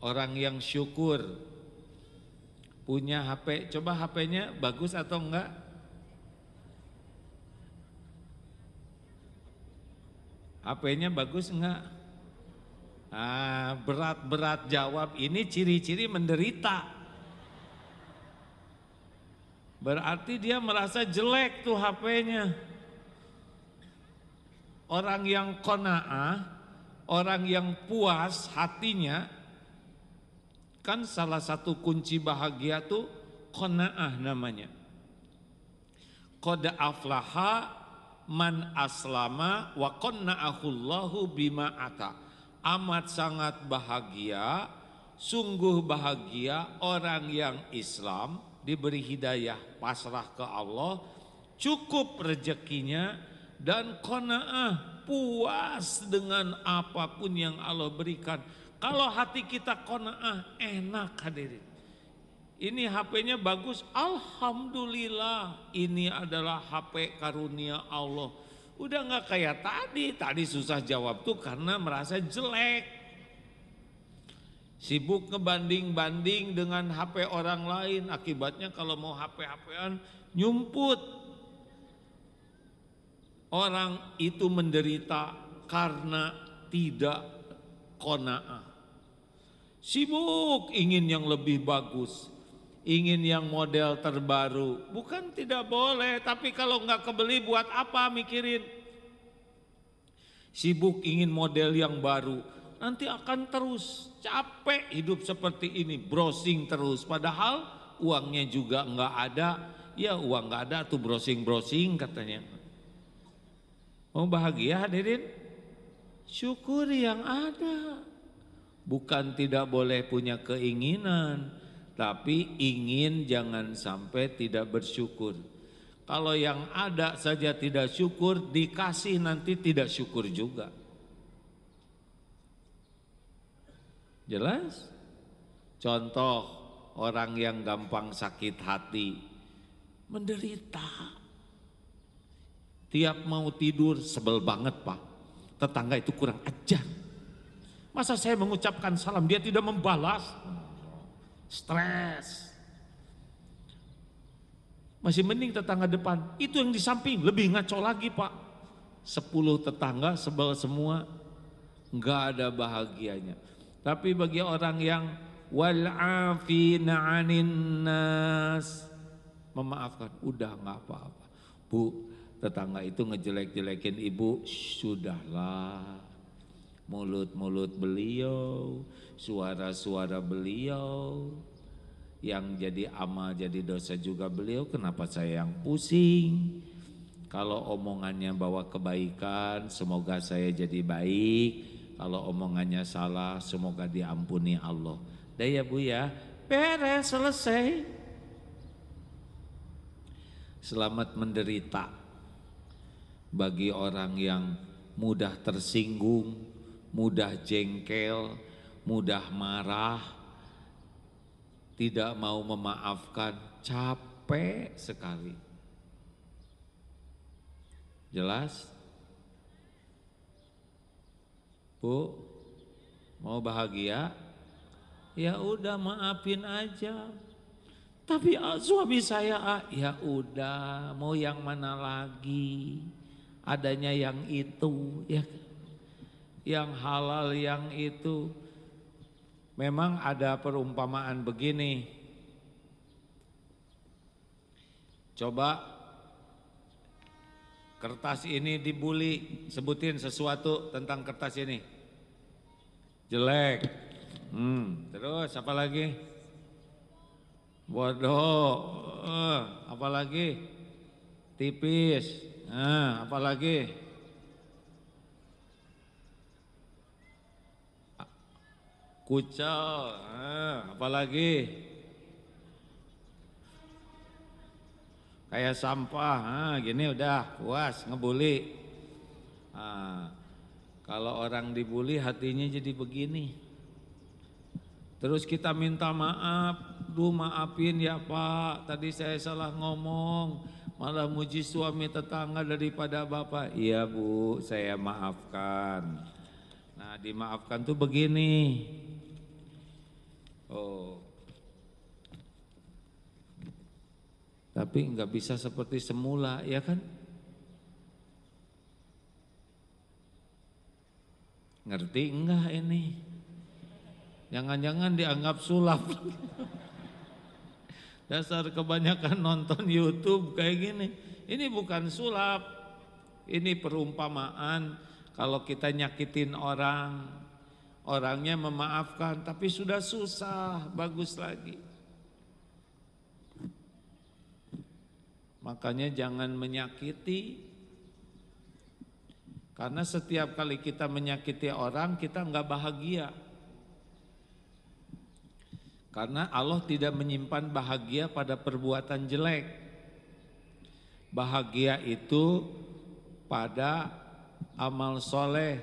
orang yang syukur punya HP coba HP-nya bagus atau enggak HP-nya bagus enggak berat ah, berat-berat jawab ini ciri-ciri menderita berarti dia merasa jelek tuh HP-nya orang yang kona'ah orang yang puas hatinya Kan salah satu kunci bahagia tuh kona'ah namanya. koda aflaha man aslama wa qanna'ahullahu bima ata. Amat sangat bahagia, sungguh bahagia orang yang Islam diberi hidayah pasrah ke Allah, cukup rezekinya dan kona'ah puas dengan apapun yang Allah berikan kalau hati kita kona'ah enak hadirin. Ini HP-nya bagus, Alhamdulillah ini adalah HP karunia Allah. Udah nggak kayak tadi, tadi susah jawab tuh karena merasa jelek. Sibuk ngebanding-banding dengan HP orang lain, akibatnya kalau mau hp hp an nyumput. Orang itu menderita karena tidak kona'ah. Sibuk ingin yang lebih bagus, ingin yang model terbaru. Bukan tidak boleh, tapi kalau nggak kebeli buat apa mikirin? Sibuk ingin model yang baru, nanti akan terus capek hidup seperti ini, browsing terus. Padahal uangnya juga nggak ada, ya uang nggak ada tuh browsing-browsing katanya. Mau bahagia hadirin? Syukuri yang ada bukan tidak boleh punya keinginan, tapi ingin jangan sampai tidak bersyukur. Kalau yang ada saja tidak syukur, dikasih nanti tidak syukur juga. Jelas? Contoh orang yang gampang sakit hati, menderita. Tiap mau tidur sebel banget pak, tetangga itu kurang ajar Masa saya mengucapkan salam, dia tidak membalas. Stres. Masih mending tetangga depan. Itu yang di samping, lebih ngaco lagi pak. Sepuluh tetangga sebel semua. Nggak ada bahagianya. Tapi bagi orang yang wal'afina anin nas. Memaafkan, udah nggak apa-apa. Bu, tetangga itu ngejelek-jelekin ibu, sudahlah mulut-mulut beliau, suara-suara beliau yang jadi amal jadi dosa juga beliau kenapa saya yang pusing kalau omongannya bawa kebaikan semoga saya jadi baik kalau omongannya salah semoga diampuni Allah dah ya Bu ya beres selesai selamat menderita bagi orang yang mudah tersinggung mudah jengkel, mudah marah, tidak mau memaafkan, capek sekali. Jelas? Bu, mau bahagia? Ya udah maafin aja. Tapi ah, suami saya, ah. ya udah, mau yang mana lagi? Adanya yang itu, ya yang halal yang itu. Memang ada perumpamaan begini. Coba kertas ini dibully, sebutin sesuatu tentang kertas ini. Jelek. Hmm, terus apa lagi? Bodoh. Uh, apa lagi? Tipis. Uh, apa lagi? kucel, ah, apalagi kayak sampah, ah, gini udah puas ngebully. Nah, kalau orang dibully hatinya jadi begini. Terus kita minta maaf, duh maafin ya Pak, tadi saya salah ngomong, malah muji suami tetangga daripada bapak. Iya Bu, saya maafkan. Nah dimaafkan tuh begini. Oh. Tapi nggak bisa seperti semula, ya kan? Ngerti enggak ini? Jangan-jangan dianggap sulap. Dasar kebanyakan nonton YouTube kayak gini. Ini bukan sulap. Ini perumpamaan kalau kita nyakitin orang, Orangnya memaafkan tapi sudah susah, bagus lagi. Makanya jangan menyakiti karena setiap kali kita menyakiti orang kita nggak bahagia. Karena Allah tidak menyimpan bahagia pada perbuatan jelek. Bahagia itu pada amal soleh,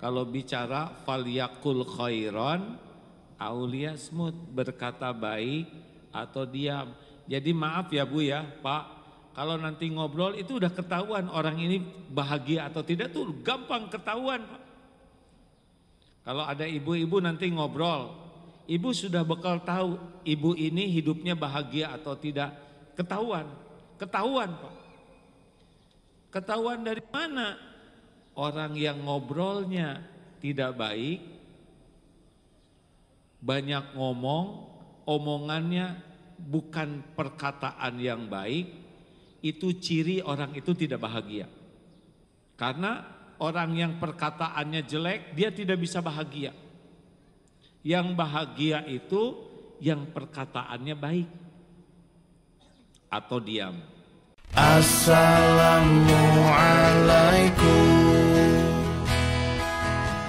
kalau bicara falyakul khairon Aulia Smut berkata baik atau diam. Jadi maaf ya Bu ya, Pak. Kalau nanti ngobrol itu udah ketahuan orang ini bahagia atau tidak tuh gampang ketahuan, Pak. Kalau ada ibu-ibu nanti ngobrol, ibu sudah bekal tahu ibu ini hidupnya bahagia atau tidak. Ketahuan, ketahuan Pak. Ketahuan dari mana? orang yang ngobrolnya tidak baik, banyak ngomong, omongannya bukan perkataan yang baik, itu ciri orang itu tidak bahagia. Karena orang yang perkataannya jelek, dia tidak bisa bahagia. Yang bahagia itu yang perkataannya baik atau diam. Assalamualaikum.